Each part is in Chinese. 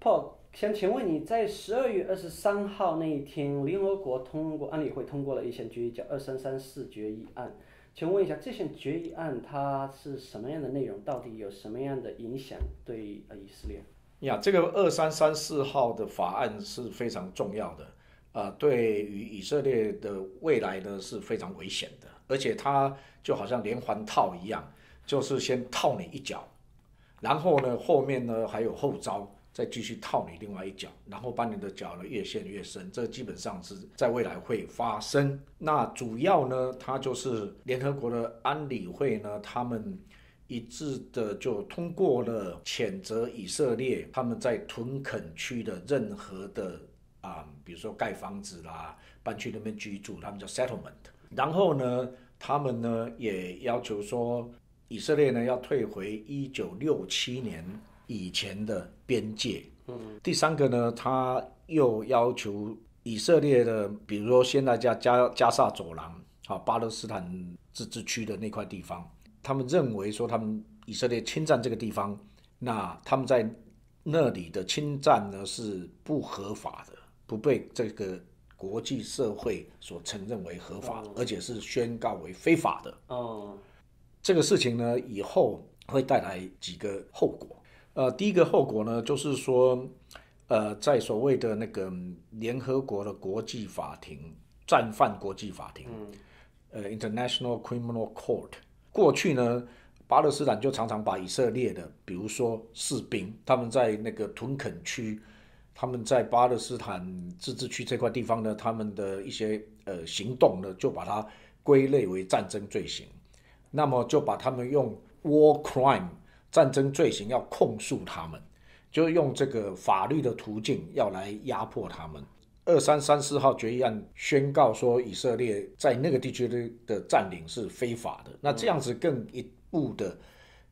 Paul，先请问你在十二月二十三号那一天，联合国通过安理会通过了一项决议，叫二三三四决议案，请问一下这项决议案它是什么样的内容？到底有什么样的影响对呃以色列？呀，这个二三三四号的法案是非常重要的，呃，对于以色列的未来呢是非常危险的，而且它就好像连环套一样，就是先套你一脚，然后呢后面呢还有后招。再继续套你另外一脚，然后把你的脚呢越陷越深，这基本上是在未来会发生。那主要呢，它就是联合国的安理会呢，他们一致的就通过了谴责以色列他们在屯垦区的任何的啊，比如说盖房子啦，搬去那边居住，他们叫 settlement。然后呢，他们呢也要求说，以色列呢要退回一九六七年。以前的边界，嗯，第三个呢，他又要求以色列的，比如说现在加加加萨走廊，好，巴勒斯坦自治区的那块地方，他们认为说他们以色列侵占这个地方，那他们在那里的侵占呢是不合法的，不被这个国际社会所承认为合法，而且是宣告为非法的。哦，这个事情呢以后会带来几个后果。呃，第一个后果呢，就是说，呃，在所谓的那个联合国的国际法庭、战犯国际法庭，呃，International Criminal Court，过去呢，巴勒斯坦就常常把以色列的，比如说士兵，他们在那个屯垦区，他们在巴勒斯坦自治区这块地方呢，他们的一些呃行动呢，就把它归类为战争罪行，那么就把他们用 War Crime。战争罪行要控诉他们，就用这个法律的途径要来压迫他们。二三三四号决议案宣告说，以色列在那个地区的的占领是非法的。那这样子更一步的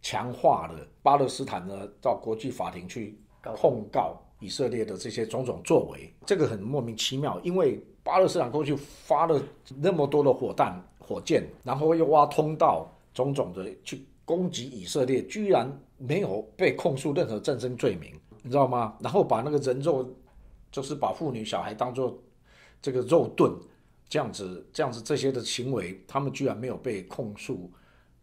强化了巴勒斯坦呢到国际法庭去控告以色列的这些种种作为，这个很莫名其妙。因为巴勒斯坦过去发了那么多的火弹、火箭，然后又挖通道，种种的去。攻击以色列居然没有被控诉任何战争罪名，你知道吗？然后把那个人肉，就是把妇女、小孩当做这个肉盾，这样子、这样子这些的行为，他们居然没有被控诉、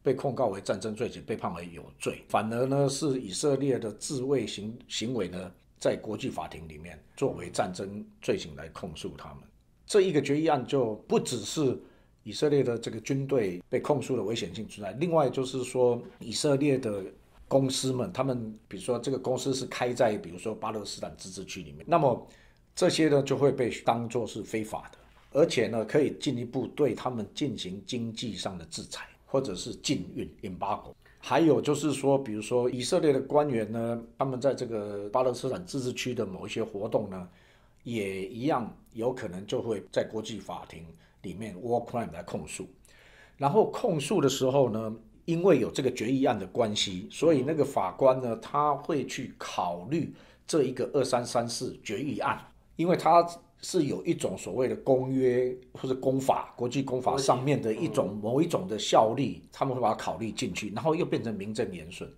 被控告为战争罪行、被判为有罪，反而呢是以色列的自卫行行为呢，在国际法庭里面作为战争罪行来控诉他们。这一个决议案就不只是。以色列的这个军队被控诉的危险性存在。另外就是说，以色列的公司们，他们比如说这个公司是开在比如说巴勒斯坦自治区里面，那么这些呢就会被当作是非法的，而且呢可以进一步对他们进行经济上的制裁或者是禁运 （embargo）。还有就是说，比如说以色列的官员呢，他们在这个巴勒斯坦自治区的某一些活动呢，也一样有可能就会在国际法庭。里面 war crime 来控诉，然后控诉的时候呢，因为有这个决议案的关系，所以那个法官呢，他会去考虑这一个二三三四决议案，因为它是有一种所谓的公约或者公法、国际公法上面的一种某一种的效力，他们会把它考虑进去，然后又变成名正言顺。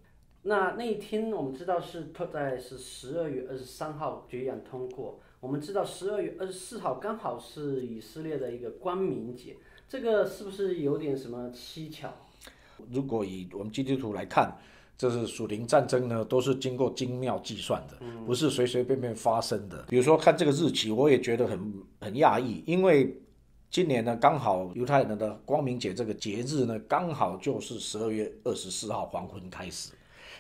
那那一天我们知道是在是十二月二十三号决议案通过。我们知道十二月二十四号刚好是以色列的一个光明节，这个是不是有点什么蹊跷？如果以我们基督徒来看，这是属灵战争呢，都是经过精妙计算的，不是随随便便发生的。比如说看这个日期，我也觉得很很讶异，因为今年呢，刚好犹太人的光明节这个节日呢，刚好就是十二月二十四号黄昏开始，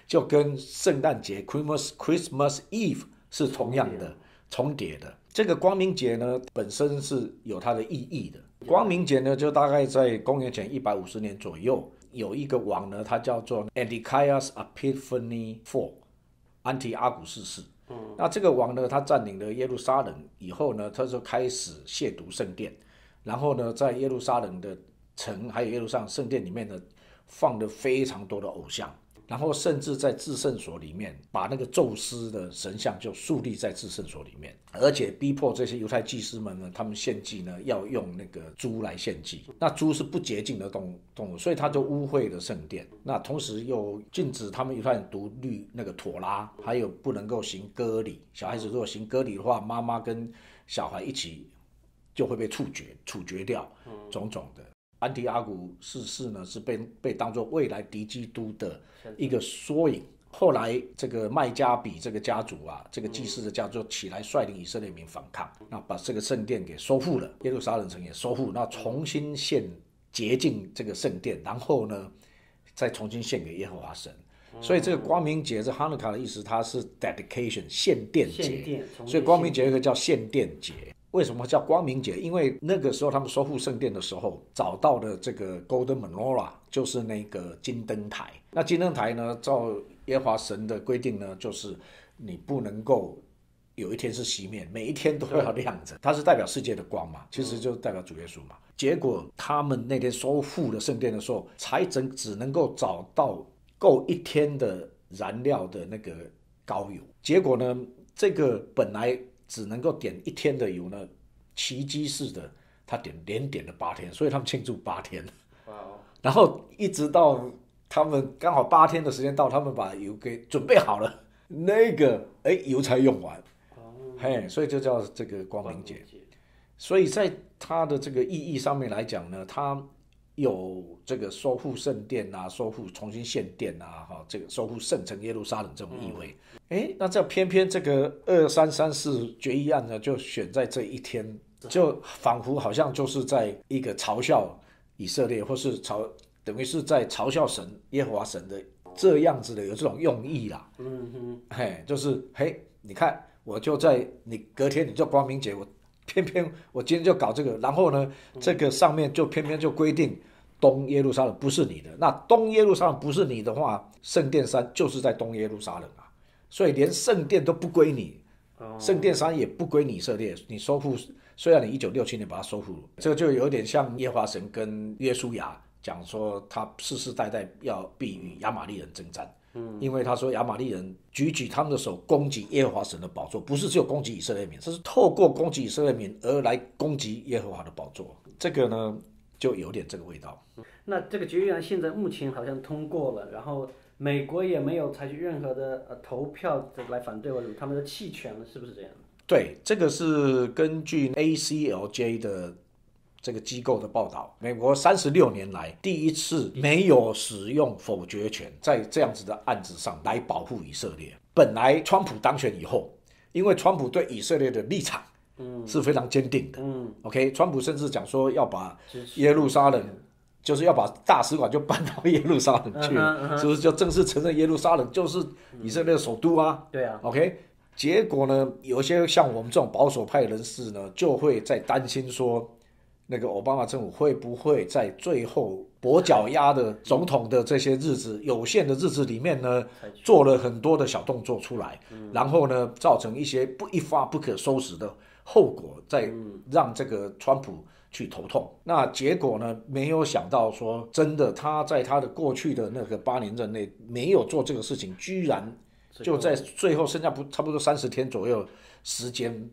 就跟圣诞节 （Christmas，Christmas Eve） 是同样的。重叠的这个光明节呢，本身是有它的意义的。光明节呢，就大概在公元前一百五十年左右，有一个王呢，他叫做 Antiochus Epiphanes IV，安提阿古四世。嗯，那这个王呢，他占领了耶路撒冷以后呢，他就开始亵渎圣殿，然后呢，在耶路撒冷的城还有耶路撒冷圣殿里面的放了非常多的偶像。然后甚至在至圣所里面，把那个宙斯的神像就树立在至圣所里面，而且逼迫这些犹太祭司们呢，他们献祭呢要用那个猪来献祭。那猪是不洁净的动物动物，所以它就污秽的圣殿。那同时又禁止他们犹太读律那个妥拉，还有不能够行割礼。小孩子如果行割礼的话，妈妈跟小孩一起就会被处决，处决掉，种种的。安提阿古四世呢，是被被当做未来敌基督的一个缩影。后来这个麦加比这个家族啊，这个祭祀的家族起来率领以色列民反抗，那把这个圣殿给收复了，耶路撒冷城也收复，那重新献洁净这个圣殿，然后呢，再重新献给耶和华神。所以这个光明节这哈 a 卡的意思，它是 dedication 献殿节，所以光明节又叫献殿节。为什么叫光明节？因为那个时候他们收复圣殿的时候，找到的这个 Golden Menora 就是那个金灯台。那金灯台呢，照耶华神的规定呢，就是你不能够有一天是熄灭，每一天都要亮着。它是代表世界的光嘛，其实就代表主耶稣嘛。结果他们那天收复的圣殿的时候，才整只能够找到够一天的燃料的那个高油。结果呢，这个本来。只能够点一天的油呢，奇迹似的，他点连点了八天，所以他们庆祝八天。哇哦！然后一直到他们刚好八天的时间到，他们把油给准备好了，那个哎油才用完。哦，嘿，所以就叫这个光明节。所以在它的这个意义上面来讲呢，它。有这个收复圣殿啊，收复重新献殿啊，哈，这个收复圣城耶路撒冷这种意味，哎，那这偏偏这个二三三四决议案呢，就选在这一天，就仿佛好像就是在一个嘲笑以色列，或是嘲等于是在嘲笑神耶和华神的这样子的有这种用意啦，嗯哼，嘿，就是嘿，你看，我就在你隔天你就光明节我。偏偏我今天就搞这个，然后呢，这个上面就偏偏就规定东耶路撒冷不是你的。那东耶路撒冷不是你的话，圣殿山就是在东耶路撒冷啊，所以连圣殿都不归你，圣殿山也不归你以色列。你收复虽然你一九六七年把它收复了，这就有点像耶华神跟约书亚讲说，他世世代代要避与亚玛力人征战。嗯，因为他说亚玛力人举起他们的手攻击耶和华神的宝座，不是只有攻击以色列民，这是透过攻击以色列民而来攻击耶和华的宝座。这个呢，就有点这个味道。那这个决议案现在目前好像通过了，然后美国也没有采取任何的呃投票来反对或者他们的弃权了，是不是这样？对，这个是根据 A C L J 的。这个机构的报道，美国三十六年来第一次没有使用否决权，在这样子的案子上来保护以色列。本来川普当选以后，因为川普对以色列的立场是非常坚定的。嗯，OK，川普甚至讲说要把耶路撒冷，就是要把大使馆就搬到耶路撒冷去，是不是就正式承认耶路撒冷就是以色列的首都啊？对啊，OK，结果呢，有些像我们这种保守派人士呢，就会在担心说。那个奥巴马政府会不会在最后跛脚鸭的总统的这些日子有限的日子里面呢，做了很多的小动作出来，然后呢，造成一些不一发不可收拾的后果，再让这个川普去头痛。那结果呢，没有想到说真的，他在他的过去的那个八年任内没有做这个事情，居然就在最后剩下不差不多三十天左右时间，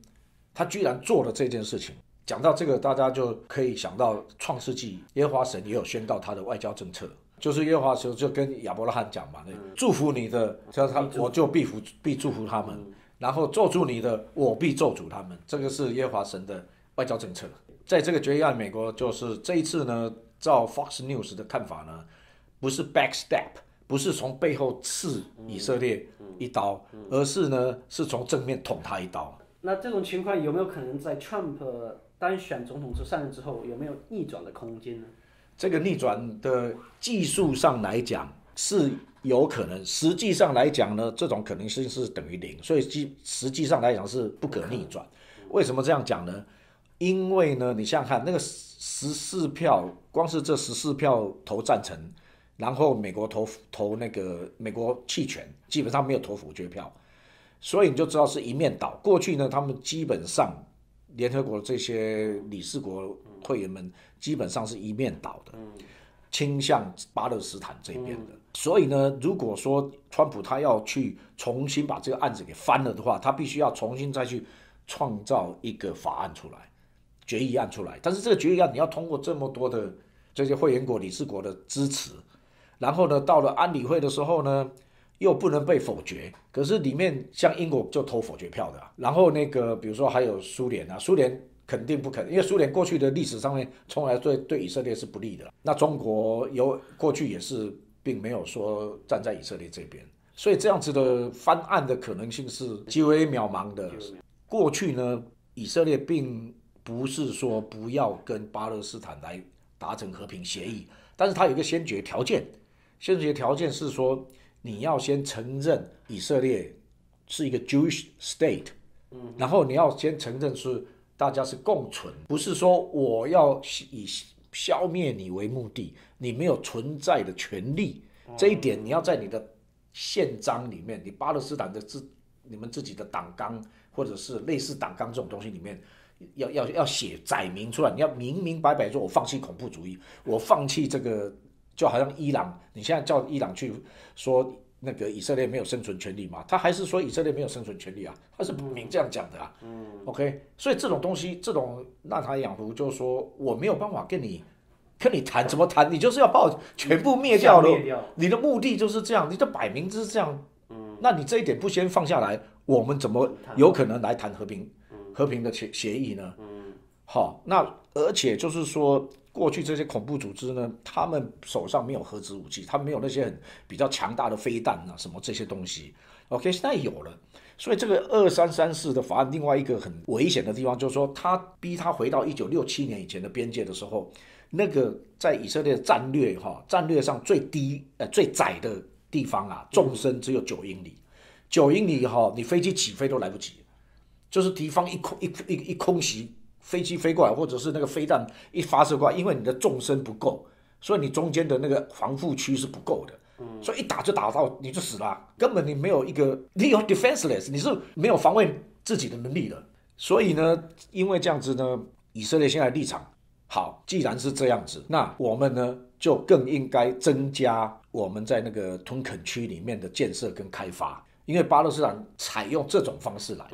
他居然做了这件事情。讲到这个，大家就可以想到《创世纪》，耶华神也有宣告他的外交政策，就是耶华神就跟亚伯拉罕讲嘛，祝福你的，叫他我就必福必祝福他们，然后做住你的，我必做主他们，这个是耶华神的外交政策。在这个决议案，美国就是这一次呢，照 Fox News 的看法呢，不是 back step，不是从背后刺以色列一刀，而是呢是从正面捅他一刀。那这种情况有没有可能在 Trump？当选总统之上任之后有没有逆转的空间呢？这个逆转的技术上来讲是有可能，实际上来讲呢，这种可能性是等于零，所以实实际上来讲是不可逆转。为什么这样讲呢？因为呢，你想想看那个十四票，光是这十四票投赞成，然后美国投投那个美国弃权，基本上没有投否决票，所以你就知道是一面倒。过去呢，他们基本上。联合国这些理事国会员们基本上是一面倒的，倾向巴勒斯坦这边的。所以呢，如果说川普他要去重新把这个案子给翻了的话，他必须要重新再去创造一个法案出来，决议案出来。但是这个决议案你要通过这么多的这些会员国理事国的支持，然后呢，到了安理会的时候呢？又不能被否决，可是里面像英国就投否决票的，然后那个比如说还有苏联啊，苏联肯定不肯，因为苏联过去的历史上面从来对对以色列是不利的。那中国有过去也是，并没有说站在以色列这边，所以这样子的翻案的可能性是极为渺茫的。过去呢，以色列并不是说不要跟巴勒斯坦来达成和平协议，但是它有一个先决条件，先决条件是说。你要先承认以色列是一个 Jewish state，嗯，然后你要先承认是大家是共存，不是说我要以消灭你为目的，你没有存在的权利。这一点你要在你的宪章里面，你巴勒斯坦的自你们自己的党纲或者是类似党纲这种东西里面，要要要写载明出来，你要明明白白说，我放弃恐怖主义，我放弃这个。就好像伊朗，你现在叫伊朗去说那个以色列没有生存权利嘛？他还是说以色列没有生存权利啊，他是明这样讲的啊。嗯，OK，所以这种东西，这种纳塔养毒，就是说我没有办法跟你跟你谈，怎么谈？你就是要把我全部灭掉了，你的目的就是这样，你的摆明就是这样。嗯，那你这一点不先放下来，我们怎么有可能来谈和平、和平的协协议呢？嗯，好，那而且就是说。过去这些恐怖组织呢，他们手上没有核子武器，他没有那些很比较强大的飞弹啊，什么这些东西。OK，现在有了。所以这个二三三四的法案，另外一个很危险的地方就是说，他逼他回到一九六七年以前的边界的时候，那个在以色列战略哈战略上最低呃最窄的地方啊，纵深只有九英里，九英里哈，你飞机起飞都来不及，就是敌方一空一一一空袭。飞机飞过来，或者是那个飞弹一发射过来，因为你的纵深不够，所以你中间的那个防护区是不够的，所以一打就打到你就死了，根本你没有一个，你有 defenseless，你是没有防卫自己的能力的。所以呢，因为这样子呢，以色列现在立场好，既然是这样子，那我们呢就更应该增加我们在那个吞肯区里面的建设跟开发，因为巴勒斯坦采用这种方式来。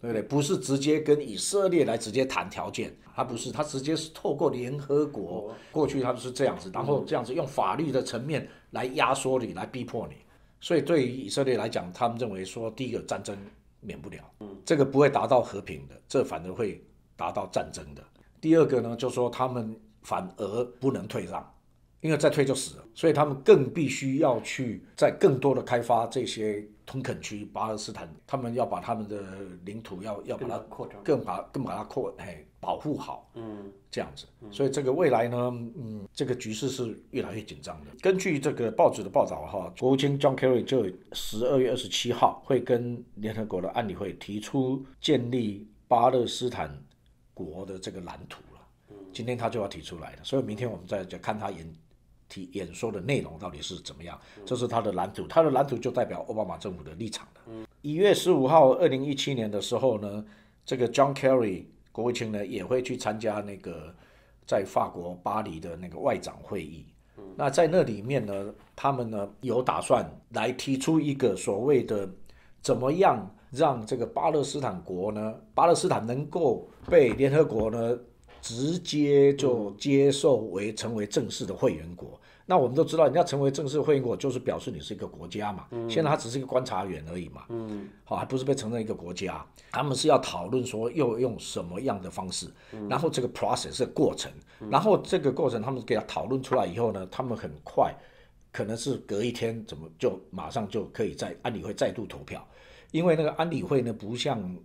对不对？不是直接跟以色列来直接谈条件，他不是，他直接是透过联合国过去，他们是这样子，然后这样子用法律的层面来压缩你，来逼迫你。所以对于以色列来讲，他们认为说，第一个战争免不了，嗯，这个不会达到和平的，这反而会达到战争的。第二个呢，就说他们反而不能退让，因为再退就死了，所以他们更必须要去在更多的开发这些。冲肯区，巴勒斯坦，他们要把他们的领土要要把它扩张，更把更把它扩哎保护好，嗯，这样子，所以这个未来呢，嗯，这个局势是越来越紧张的。根据这个报纸的报道哈，国务卿 John Kerry 就十二月二十七号会跟联合国的安理会提出建立巴勒斯坦国的这个蓝图了。嗯，今天他就要提出来了，所以明天我们再就看他演。演说的内容到底是怎么样？这是他的蓝图，他的蓝图就代表奥巴马政府的立场的。嗯，一月十五号，二零一七年的时候呢，这个 John Kerry 国务卿呢也会去参加那个在法国巴黎的那个外长会议。那在那里面呢，他们呢有打算来提出一个所谓的怎么样让这个巴勒斯坦国呢，巴勒斯坦能够被联合国呢？直接就接受为成为正式的会员国。那我们都知道，你要成为正式会员国，就是表示你是一个国家嘛。现在他只是一个观察员而已嘛。嗯，好，还不是被承认一个国家。他们是要讨论说要用什么样的方式，然后这个 process 是过程，然后这个过程他们给他讨论出来以后呢，他们很快，可能是隔一天，怎么就马上就可以在安理会再度投票，因为那个安理会呢不像。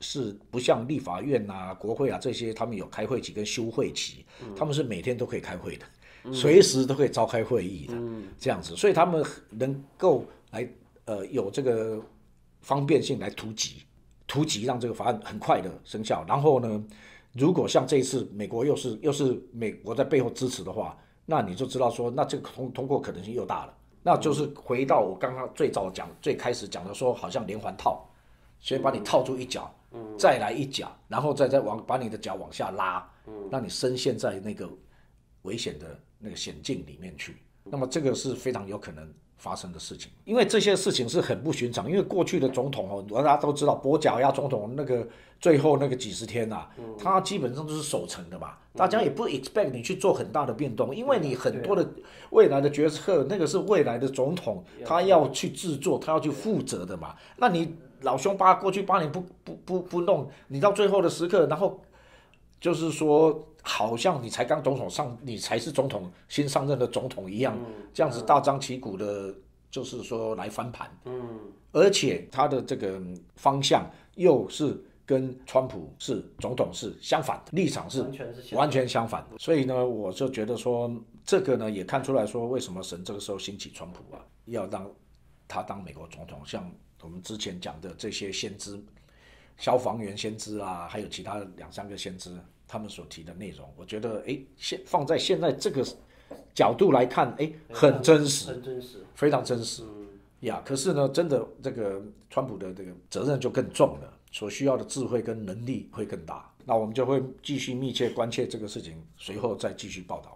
是不像立法院呐、国会啊这些，他们有开会期跟休会期，他们是每天都可以开会的，随时都可以召开会议的，这样子，所以他们能够来呃有这个方便性来突集，突集让这个法案很快的生效。然后呢，如果像这一次美国又是又是美国在背后支持的话，那你就知道说，那这个通通过可能性又大了。那就是回到我刚刚最早讲最开始讲的说，好像连环套，先把你套住一脚。再来一脚，然后再再往把你的脚往下拉，让你深陷在那个危险的那个险境里面去。那么这个是非常有可能。发生的事情，因为这些事情是很不寻常。因为过去的总统哦，大家都知道，跛脚鸭总统那个最后那个几十天呐，他基本上都是守成的嘛。大家也不 expect 你去做很大的变动，因为你很多的未来的决策，那个是未来的总统他要去制作，他要去负责的嘛。那你老兄，八过去八年不不不不弄，你到最后的时刻，然后就是说。好像你才刚总统上，你才是总统新上任的总统一样，这样子大张旗鼓的，就是说来翻盘，嗯，而且他的这个方向又是跟川普是总统是相反的立场是完全是完全相反的，所以呢，我就觉得说这个呢也看出来说为什么神这个时候兴起川普啊，要让他当美国总统，像我们之前讲的这些先知，消防员先知啊，还有其他两三个先知。他们所提的内容，我觉得，哎，现放在现在这个角度来看，哎，很真实，很真实，非常真实呀。可是呢，真的，这个川普的这个责任就更重了，所需要的智慧跟能力会更大。那我们就会继续密切关切这个事情，随后再继续报道。